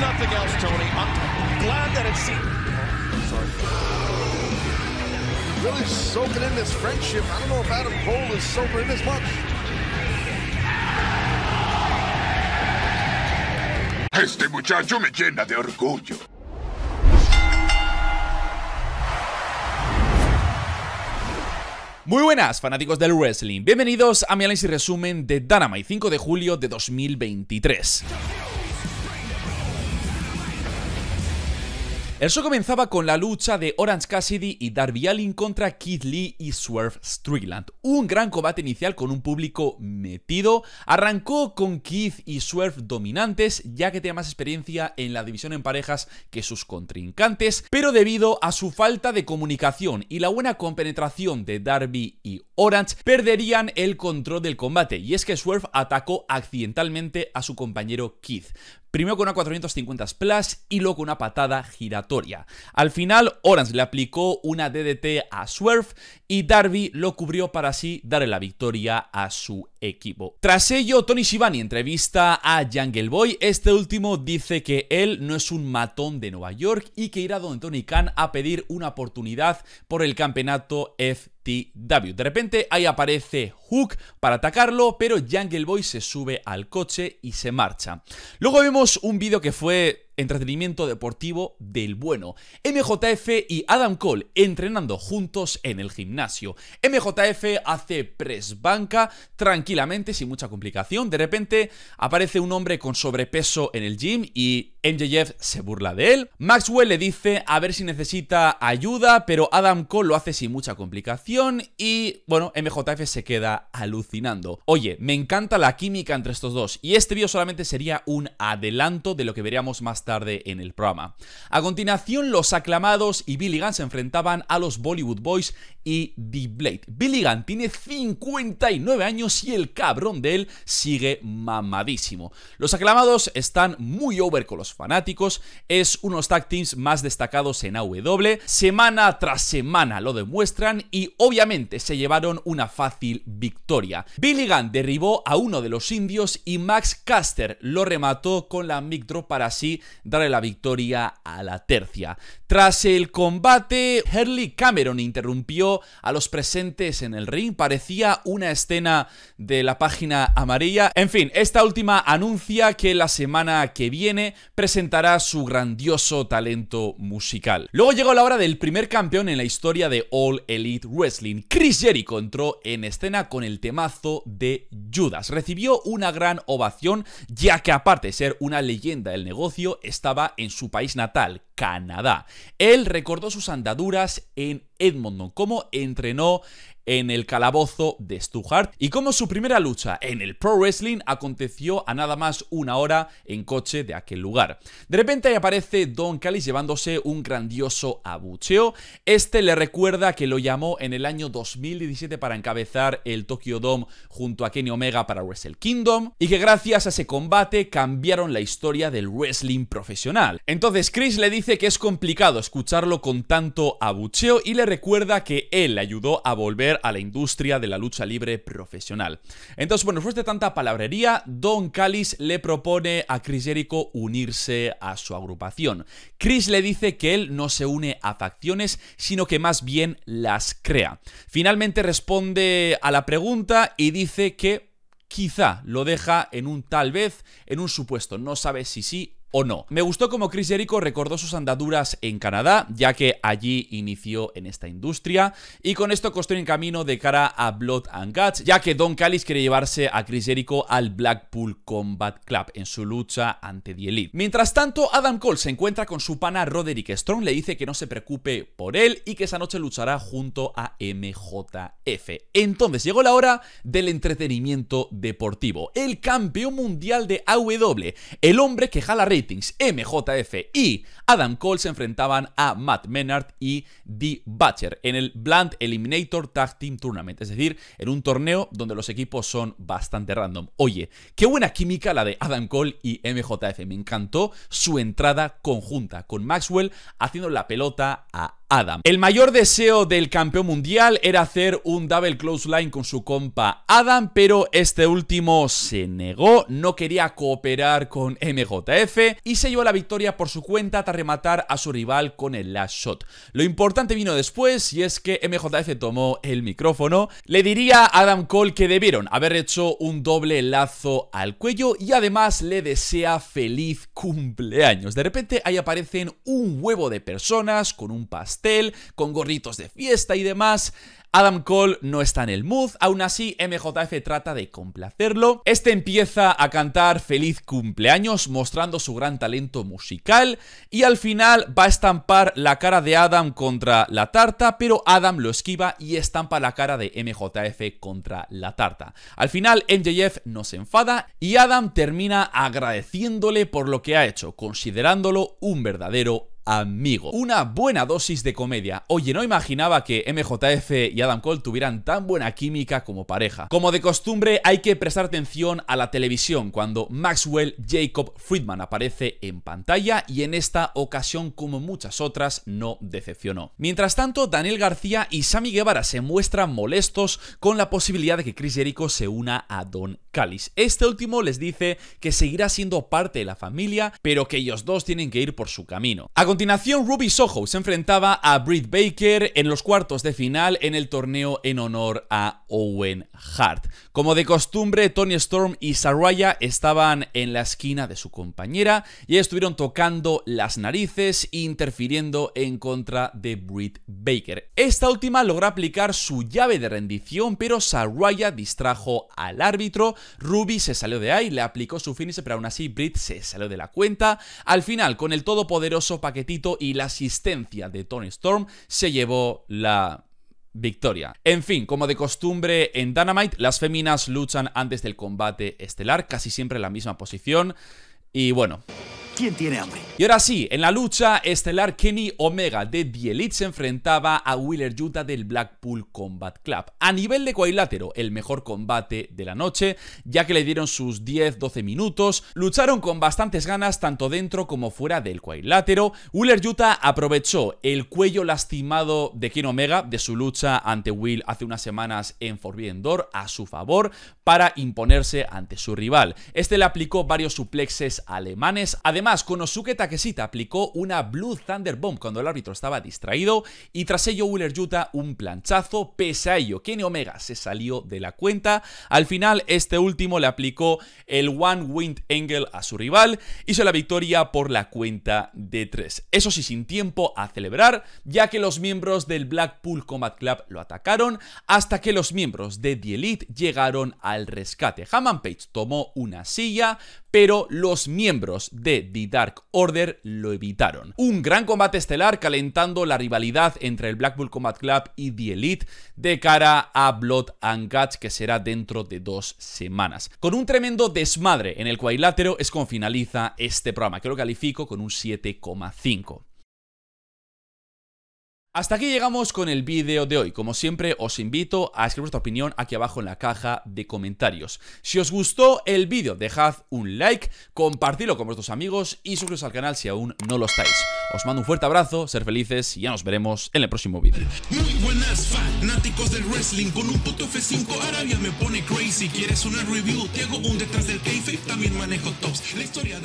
nothing else, Tony, I'm glad that it seemed. Sorry. Really soaking in this friendship. I don't know if Adam Cole is soaking in much. Este muchacho me llena de orgullo. Muy buenas, fanáticos del wrestling. Bienvenidos a mi análisis resumen de Dynamite 5 de julio de 2023. El show comenzaba con la lucha de Orange Cassidy y Darby Allin contra Keith Lee y Swerve Strickland. Un gran combate inicial con un público metido. Arrancó con Keith y Swerve dominantes, ya que tenía más experiencia en la división en parejas que sus contrincantes, pero debido a su falta de comunicación y la buena compenetración de Darby y Orange, perderían el control del combate. Y es que Swerve atacó accidentalmente a su compañero Keith primero con una 450 splash y luego con una patada giratoria. Al final, Orange le aplicó una DDT a Swerve y Darby lo cubrió para así darle la victoria a su equipo. Tras ello, Tony Shibani entrevista a Jungle Boy. Este último dice que él no es un matón de Nueva York y que irá donde Tony Khan a pedir una oportunidad por el campeonato FTW. De repente ahí aparece Hook para atacarlo, pero Jungle Boy se sube al coche y se marcha. Luego vemos un vídeo que fue entretenimiento deportivo del bueno. MJF y Adam Cole entrenando juntos en el gimnasio. MJF hace press banca tranquilamente, sin mucha complicación. De repente aparece un hombre con sobrepeso en el gym y MJF se burla de él. Maxwell le dice a ver si necesita ayuda, pero Adam Cole lo hace sin mucha complicación y, bueno, MJF se queda alucinando. Oye, me encanta la química entre estos dos y este vídeo solamente sería un adelanto de lo que veríamos más tarde en el programa. A continuación, los aclamados y Billy Gunn se enfrentaban a los Bollywood Boys y The Blade. Billy Gunn tiene 59 años y el cabrón de él sigue mamadísimo. Los aclamados están muy over con los fanáticos, es uno de los tag teams más destacados en AW, semana tras semana lo demuestran y obviamente se llevaron una fácil victoria. Billy Gunn derribó a uno de los indios y Max Caster lo remató con la Mic Drop para así darle la victoria a la tercia. Tras el combate, herley Cameron interrumpió a los presentes en el ring, parecía una escena de la página amarilla. En fin, esta última anuncia que la semana que viene presentará su grandioso talento musical. Luego llegó la hora del primer campeón en la historia de All Elite Wrestling. Chris Jericho entró en escena con el temazo de Judas. Recibió una gran ovación, ya que aparte de ser una leyenda del negocio, estaba en su país natal, Canadá. Él recordó sus andaduras en Edmonton, cómo entrenó en el calabozo de Stuart. y cómo su primera lucha en el Pro Wrestling aconteció a nada más una hora en coche de aquel lugar. De repente aparece Don Callis llevándose un grandioso abucheo. Este le recuerda que lo llamó en el año 2017 para encabezar el Tokyo Dome junto a Kenny Omega para Wrestle Kingdom y que gracias a ese combate cambiaron la historia del wrestling profesional. Entonces Chris le dice dice que es complicado escucharlo con tanto abucheo y le recuerda que él ayudó a volver a la industria de la lucha libre profesional. Entonces, bueno, después de tanta palabrería, Don Callis le propone a Chris Jericho unirse a su agrupación. Chris le dice que él no se une a facciones, sino que más bien las crea. Finalmente responde a la pregunta y dice que quizá lo deja en un tal vez, en un supuesto, no sabe si sí o no. Me gustó como Chris Jericho recordó sus andaduras en Canadá, ya que allí inició en esta industria, y con esto en camino de cara a Blood and Guts, ya que Don Callis quiere llevarse a Chris Jericho al Blackpool Combat Club en su lucha ante The Elite. Mientras tanto, Adam Cole se encuentra con su pana Roderick Strong, le dice que no se preocupe por él y que esa noche luchará junto a MJF. Entonces llegó la hora del entretenimiento deportivo. El campeón mundial de AW, el hombre que jala MJF y Adam Cole se enfrentaban a Matt Menard y The Butcher en el Blunt Eliminator Tag Team Tournament, es decir, en un torneo donde los equipos son bastante random. Oye, qué buena química la de Adam Cole y MJF, me encantó su entrada conjunta con Maxwell haciendo la pelota a Adam. El mayor deseo del campeón mundial era hacer un double close line con su compa Adam, pero este último se negó, no quería cooperar con MJF y se llevó la victoria por su cuenta tras rematar a su rival con el last shot. Lo importante vino después y es que MJF tomó el micrófono, le diría a Adam Cole que debieron haber hecho un doble lazo al cuello y además le desea feliz cumpleaños. De repente ahí aparecen un huevo de personas con un pastel con gorritos de fiesta y demás. Adam Cole no está en el mood, aún así MJF trata de complacerlo. Este empieza a cantar feliz cumpleaños mostrando su gran talento musical y al final va a estampar la cara de Adam contra la tarta, pero Adam lo esquiva y estampa la cara de MJF contra la tarta. Al final MJF se enfada y Adam termina agradeciéndole por lo que ha hecho, considerándolo un verdadero amigo. Una buena dosis de comedia. Oye, no imaginaba que MJF y Adam Cole tuvieran tan buena química como pareja. Como de costumbre, hay que prestar atención a la televisión cuando Maxwell Jacob Friedman aparece en pantalla y en esta ocasión, como muchas otras, no decepcionó. Mientras tanto, Daniel García y Sammy Guevara se muestran molestos con la posibilidad de que Chris Jericho se una a Don Callis. Este último les dice que seguirá siendo parte de la familia, pero que ellos dos tienen que ir por su camino continuación, Ruby Soho se enfrentaba a Britt Baker en los cuartos de final en el torneo en honor a Owen Hart. Como de costumbre, Tony Storm y Saraya estaban en la esquina de su compañera y estuvieron tocando las narices e interfiriendo en contra de Britt Baker. Esta última logró aplicar su llave de rendición, pero Saraya distrajo al árbitro, Ruby se salió de ahí, le aplicó su finis, pero aún así Britt se salió de la cuenta. Al final, con el todopoderoso paquete y la asistencia de Tony Storm se llevó la victoria. En fin, como de costumbre en Dynamite, las féminas luchan antes del combate estelar, casi siempre en la misma posición. Y bueno, ¿Quién tiene hambre? Y ahora sí, en la lucha estelar Kenny Omega de The Elite se enfrentaba a Wheeler Yuta del Blackpool Combat Club. A nivel de cuadrilátero, el mejor combate de la noche, ya que le dieron sus 10-12 minutos, lucharon con bastantes ganas tanto dentro como fuera del cuadrilátero. Wheeler Yuta aprovechó el cuello lastimado de Kenny Omega de su lucha ante Will hace unas semanas en Forbidden Door a su favor para imponerse ante su rival. Este le aplicó varios suplexes alemanes, además Además, Konosuke Takesita aplicó una Blue Thunder Bomb cuando el árbitro estaba distraído y tras ello Wheeler Yuta un planchazo. Pese a ello, Kenny Omega se salió de la cuenta. Al final, este último le aplicó el One Wind Angle a su rival, hizo la victoria por la cuenta de 3. Eso sí, sin tiempo a celebrar, ya que los miembros del Blackpool Combat Club lo atacaron hasta que los miembros de The Elite llegaron al rescate. Hammond Page tomó una silla, pero los miembros de The Dark Order lo evitaron. Un gran combate estelar calentando la rivalidad entre el Black Bull Combat Club y The Elite de cara a Blood and Guts que será dentro de dos semanas. Con un tremendo desmadre en el cuadrilátero es como finaliza este programa, que lo califico con un 7,5. Hasta aquí llegamos con el vídeo de hoy. Como siempre, os invito a escribir vuestra opinión aquí abajo en la caja de comentarios. Si os gustó el vídeo, dejad un like, compartidlo con vuestros amigos y suscribiros al canal si aún no lo estáis. Os mando un fuerte abrazo, ser felices y ya nos veremos en el próximo vídeo. Muy buenas fanáticos del wrestling, con un puto F5 Arabia me pone crazy. ¿Quieres una review? un detrás del también manejo tops. La historia